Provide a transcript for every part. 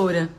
emissora.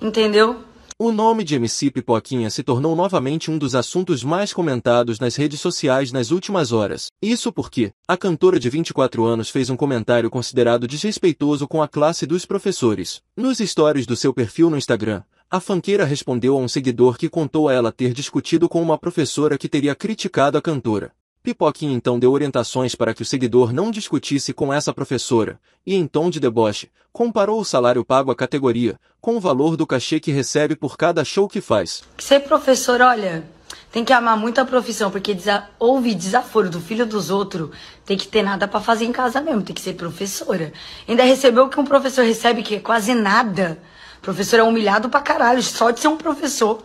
Entendeu? O nome de MC Pipoquinha se tornou novamente um dos assuntos mais comentados nas redes sociais nas últimas horas. Isso porque a cantora de 24 anos fez um comentário considerado desrespeitoso com a classe dos professores. Nos stories do seu perfil no Instagram, a fanqueira respondeu a um seguidor que contou a ela ter discutido com uma professora que teria criticado a cantora. Pipoquinha então deu orientações para que o seguidor não discutisse com essa professora, e em então tom de deboche, comparou o salário pago à categoria com o valor do cachê que recebe por cada show que faz. Ser professor, olha, tem que amar muito a profissão, porque desa houve desaforo do filho dos outros, tem que ter nada para fazer em casa mesmo, tem que ser professora. Ainda recebeu o que um professor recebe, que é quase nada. O professor é humilhado pra caralho, só de ser um professor.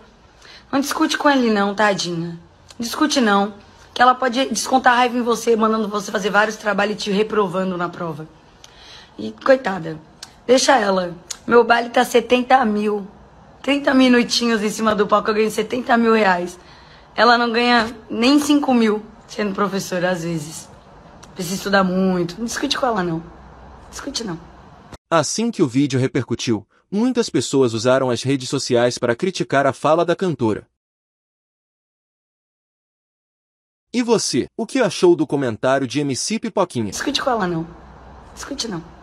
Não discute com ele não, tadinha. Discute não. Ela pode descontar raiva em você, mandando você fazer vários trabalhos e te reprovando na prova. E coitada, deixa ela. Meu baile tá 70 mil. 30 minutinhos em cima do palco, eu ganho 70 mil reais. Ela não ganha nem 5 mil sendo professora, às vezes. Precisa estudar muito. Não discute com ela, não. Discute, não. Assim que o vídeo repercutiu, muitas pessoas usaram as redes sociais para criticar a fala da cantora. E você, o que achou do comentário de MC Pipoquinha? Escute com ela não. escute não.